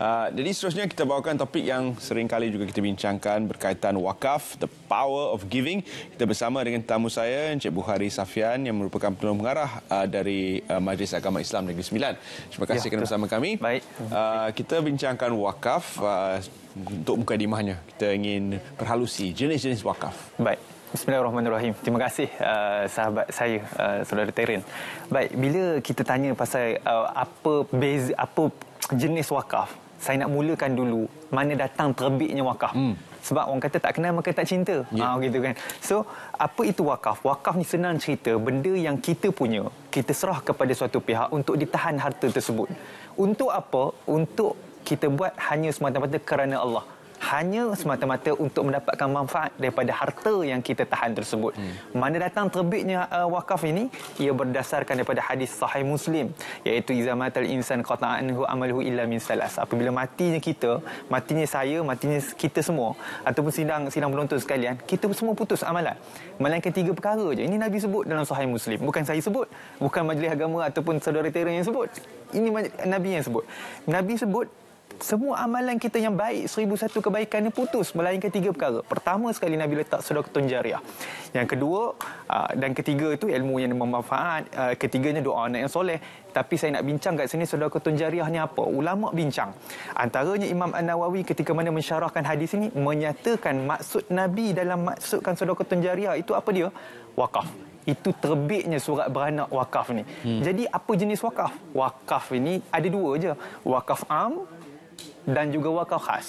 Ah, jadi seterusnya kita bawakan topik yang sering kali juga kita bincangkan berkaitan wakaf, the power of giving. Kita bersama dengan tamu saya Encik Buhari Safian yang merupakan penolong pengarah uh, ah, dari uh, Majlis Agama Islam Negeri Sembilan. Terima kasih ya, kerana bersama kami. Baik. Uh, kita bincangkan wakaf uh, untuk dimahnya. Kita ingin perhalusi jenis-jenis wakaf. Baik. Bismillahirrahmanirrahim. Terima kasih uh, sahabat saya uh, saudara Terin. Baik, bila kita tanya pasal uh, apa beza apa jenis wakaf saya nak mulakan dulu mana datang terbitnya wakaf. Hmm. Sebab orang kata tak kenal maka tak cinta. Yeah. Ya. Ha, gitu kan. So, apa itu wakaf? Wakaf ni senang cerita benda yang kita punya, kita serah kepada suatu pihak untuk ditahan harta tersebut. Untuk apa? Untuk kita buat hanya semata-mata kerana Allah hanya semata-mata untuk mendapatkan manfaat daripada harta yang kita tahan tersebut. Hmm. Mana datang terbitnya uh, wakaf ini? Ia berdasarkan daripada hadis sahih Muslim iaitu izamatal insan qata'anhu amaluhu illa min salas. Apabila matinya kita, matinya saya, matinya kita semua ataupun sidang sidang penonton sekalian, kita semua putus amalan. Melainkan tiga perkara je. Ini Nabi sebut dalam sahih Muslim. Bukan saya sebut, bukan majlis agama ataupun saudara-saudara yang sebut. Ini Nabi yang sebut. Nabi sebut semua amalan kita yang baik seribu satu kebaikan ni putus melainkan tiga perkara pertama sekali Nabi letak sedar ketunjariah yang kedua ah, dan ketiga itu ilmu yang memanfaat ah, ketiganya doa anak yang soleh tapi saya nak bincang kat sini sedar ketunjariah ni apa ulama bincang antaranya Imam An-Nawawi ketika mana mensyarahkan hadis ini menyatakan maksud Nabi dalam maksudkan sedar ketunjariah itu apa dia wakaf itu terbitnya surat beranak wakaf ni. Hmm. Jadi apa jenis wakaf? Wakaf ini ada dua je. Wakaf am dan juga wakaf khas.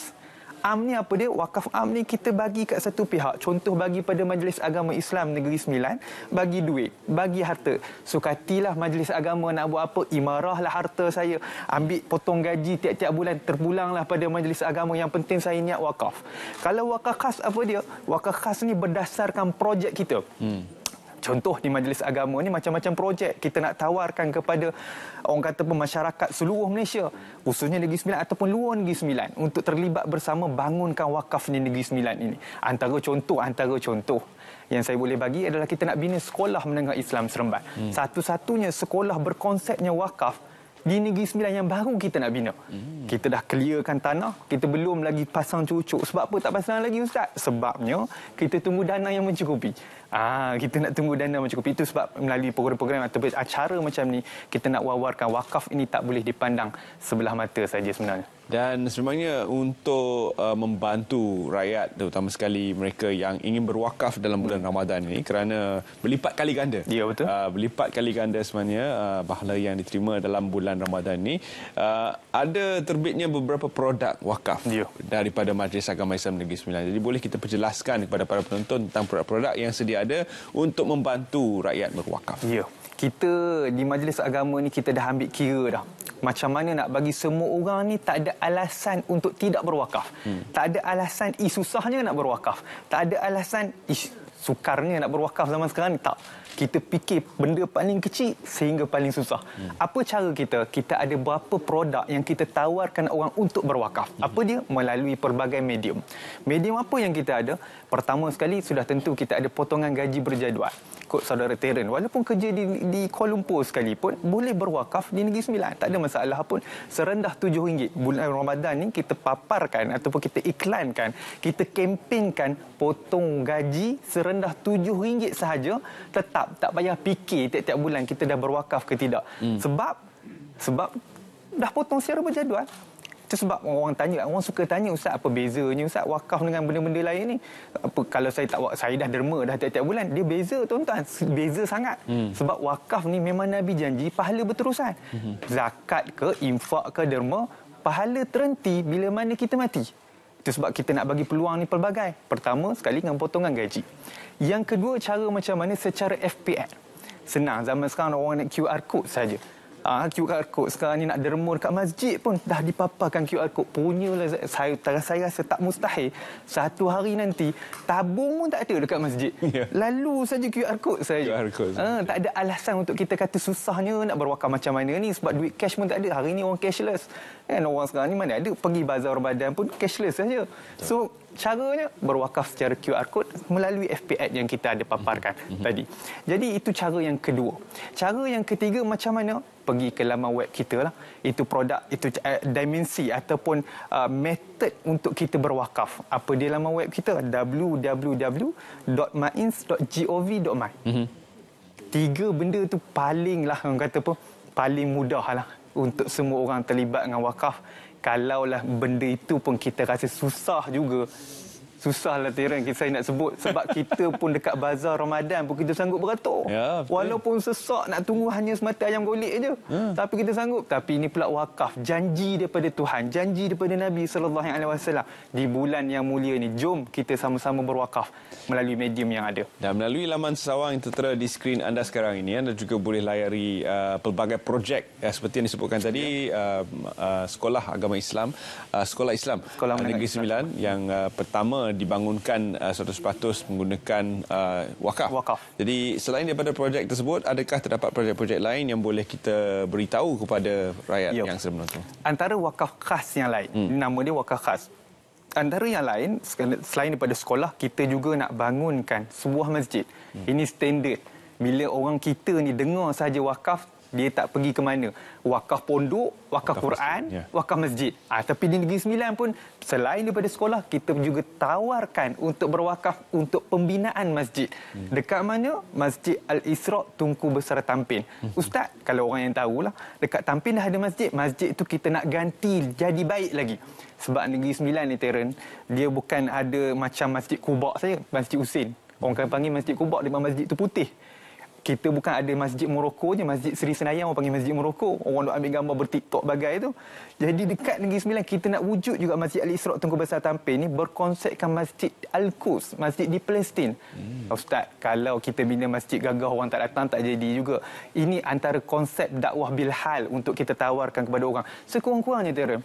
Am ni apa dia? Wakaf am ni kita bagi kat satu pihak. Contoh bagi pada Majlis Agama Islam Negeri Sembilan, bagi duit, bagi harta. Sukatilah Majlis Agama nak buat apa, imarahlah harta saya. Ambil potong gaji tiap-tiap bulan, terpulanglah pada Majlis Agama. Yang penting saya niat wakaf. Kalau wakaf khas apa dia? Wakaf khas ni berdasarkan projek kita. Hmm contoh di majlis agama ni macam-macam projek kita nak tawarkan kepada orang kata pun masyarakat seluruh Malaysia khususnya Negeri Sembilan ataupun luar Negeri Sembilan untuk terlibat bersama bangunkan wakaf di Negeri Sembilan ini antara contoh antara contoh yang saya boleh bagi adalah kita nak bina sekolah menengah Islam Seremban. Hmm. Satu-satunya sekolah berkonsepnya wakaf di negeri sembilan yang baru kita nak bina. Hmm. Kita dah clearkan tanah, kita belum lagi pasang cucuk. Sebab apa tak pasang lagi Ustaz? Sebabnya kita tunggu dana yang mencukupi. Ah, kita nak tunggu dana yang mencukupi. Itu sebab melalui program-program atau acara macam ni, kita nak wawarkan wakaf ini tak boleh dipandang sebelah mata saja sebenarnya. Dan sebenarnya untuk uh, membantu rakyat terutama sekali mereka yang ingin berwakaf dalam bulan hmm. Ramadan ini kerana berlipat kali ganda. Ya betul. Uh, berlipat kali ganda sebenarnya uh, bahala yang diterima dalam bulan Ramadan ini uh, ada terbitnya beberapa produk wakaf ya. daripada Majlis Agama Islam Negeri Sembilan. Jadi boleh kita perjelaskan kepada para penonton tentang produk-produk yang sedia ada untuk membantu rakyat berwakaf. Ya kita di majlis agama ni kita dah ambil kira dah macam mana nak bagi semua orang ni tak ada alasan untuk tidak berwakaf. Hmm. Tak ada alasan isusahnya nak berwakaf. Tak ada alasan ish, sukarnya nak berwakaf zaman sekarang ni tak kita fikir benda paling kecil sehingga paling susah. Hmm. Apa cara kita? Kita ada berapa produk yang kita tawarkan orang untuk berwakaf? Hmm. Apa dia? Melalui pelbagai medium. Medium apa yang kita ada? Pertama sekali sudah tentu kita ada potongan gaji berjadual. Kod saudara Teren, walaupun kerja di, di Kuala Lumpur sekalipun, boleh berwakaf di Negeri Sembilan. Tak ada masalah pun. Serendah RM7. Bulan Ramadan ni kita paparkan ataupun kita iklankan, kita kempenkan potong gaji serendah serendah RM7 sahaja tetap tak payah fikir tiap-tiap bulan kita dah berwakaf ke tidak. Hmm. Sebab sebab dah potong secara berjadual. Itu sebab orang tanya, orang suka tanya Ustaz apa bezanya Ustaz wakaf dengan benda-benda lain ni. Apa, kalau saya tak saya dah derma dah tiap-tiap bulan, dia beza tuan-tuan. Beza sangat. Hmm. Sebab wakaf ni memang Nabi janji pahala berterusan. Hmm. Zakat ke, infak ke, derma, pahala terhenti bila mana kita mati. Itu sebab kita nak bagi peluang ni pelbagai. Pertama sekali dengan potongan gaji. Yang kedua cara macam mana secara FPL. Senang zaman sekarang orang nak QR code saja. Ah QR code sekarang ni nak dermur kat masjid pun dah dipaparkan QR code. Punyalah saya saya rasa tak mustahil satu hari nanti tabung pun tak ada dekat masjid. Ya. Lalu saja QR code saja. QR code. Ah, tak ada alasan untuk kita kata susahnya nak berwakaf macam mana ni sebab duit cash pun tak ada. Hari ni orang cashless. Kan orang sekarang ni mana ada pergi bazar badan pun cashless saja. So caranya berwakaf secara QR code melalui FPAD yang kita ada paparkan mhm. Mhm. tadi. Jadi itu cara yang kedua. Cara yang ketiga macam mana pergi ke laman web kita lah. Itu produk, itu uh, dimensi ataupun uh, method untuk kita berwakaf. Apa dia laman web kita? www.mains.gov.my mm-hmm. Tiga benda tu paling lah orang kata pun paling mudah lah untuk semua orang terlibat dengan wakaf. Kalaulah benda itu pun kita rasa susah juga, susahlah tiran kita saya nak sebut sebab kita pun dekat bazar Ramadan pun kita sanggup beratur. Ya, Walaupun sesak nak tunggu hanya semata ayam golek aja, Ya. Tapi kita sanggup. Tapi ini pula wakaf janji daripada Tuhan, janji daripada Nabi sallallahu alaihi wasallam di bulan yang mulia ini, Jom kita sama-sama berwakaf melalui medium yang ada. Dan melalui laman sesawang yang tertera di skrin anda sekarang ini anda juga boleh layari uh, pelbagai projek ya, seperti yang disebutkan tadi ya. uh, uh, sekolah agama Islam, uh, sekolah Islam sekolah uh, Negeri Sembilan yang uh, pertama dibangunkan uh, 100% menggunakan uh, wakaf. wakaf. Jadi selain daripada projek tersebut, adakah terdapat projek-projek lain yang boleh kita beritahu kepada rakyat Yo. Ya. yang sedang menonton? Antara wakaf khas yang lain, hmm. nama dia wakaf khas. Antara yang lain, selain daripada sekolah, kita juga nak bangunkan sebuah masjid. Hmm. Ini standard. Bila orang kita ni dengar saja wakaf, dia tak pergi ke mana wakaf pondok wakaf, wakaf Quran ya. wakaf masjid ah tapi di negeri Sembilan pun selain daripada sekolah kita juga tawarkan untuk berwakaf untuk pembinaan masjid hmm. dekat mana Masjid Al Isra Tungku Besar Tampin hmm. ustaz kalau orang yang tahulah dekat Tampin dah ada masjid masjid itu kita nak ganti jadi baik lagi sebab negeri Sembilan ni Teren dia bukan ada macam masjid kubak saya masjid Usin. orang kan panggil masjid kubak dengan masjid tu putih kita bukan ada masjid Morocco je masjid Seri Senayan orang panggil masjid Morocco orang nak ambil gambar bertiktok bagai tu jadi dekat Negeri Sembilan kita nak wujud juga masjid Al-Isra' Tengku Besar Tampin ni berkonsepkan masjid Al-Quds masjid di Palestin hmm. Ustaz kalau kita bina masjid gagah orang tak datang tak jadi juga ini antara konsep dakwah bilhal untuk kita tawarkan kepada orang sekurang-kurangnya Tera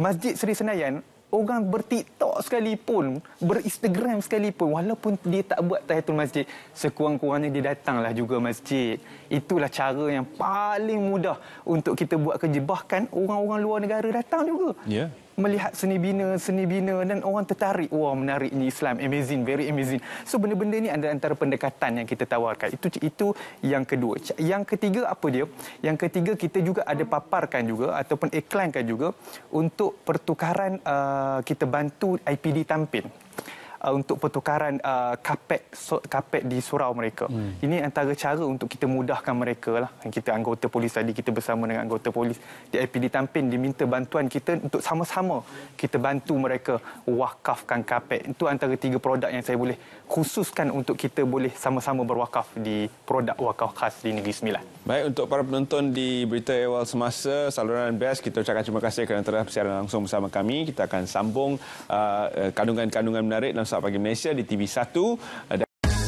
Masjid Seri Senayan orang bertiktok sekalipun, berinstagram sekalipun, walaupun dia tak buat tahiyatul masjid, sekurang-kurangnya dia datanglah juga masjid. Itulah cara yang paling mudah untuk kita buat kerja. Bahkan orang-orang luar negara datang juga. Yeah melihat seni bina, seni bina dan orang tertarik. Wah, menarik ini Islam. Amazing, very amazing. So, benda-benda ni adalah antara pendekatan yang kita tawarkan. Itu itu yang kedua. Yang ketiga apa dia? Yang ketiga kita juga ada paparkan juga ataupun iklankan juga untuk pertukaran uh, kita bantu IPD tampil uh, untuk pertukaran uh, kapet so, kapet di surau mereka. Hmm. Ini antara cara untuk kita mudahkan mereka lah. Kita anggota polis tadi kita bersama dengan anggota polis di IPD Tampin diminta bantuan kita untuk sama-sama kita bantu mereka wakafkan kapet. Itu antara tiga produk yang saya boleh khususkan untuk kita boleh sama-sama berwakaf di produk wakaf khas di Negeri Sembilan. Baik untuk para penonton di Berita awal Semasa saluran Best kita ucapkan terima kasih kerana telah bersiaran langsung bersama kami. Kita akan sambung uh, uh, kandungan-kandungan uh, menarik dalam Masak Pagi Malaysia di TV1 uh,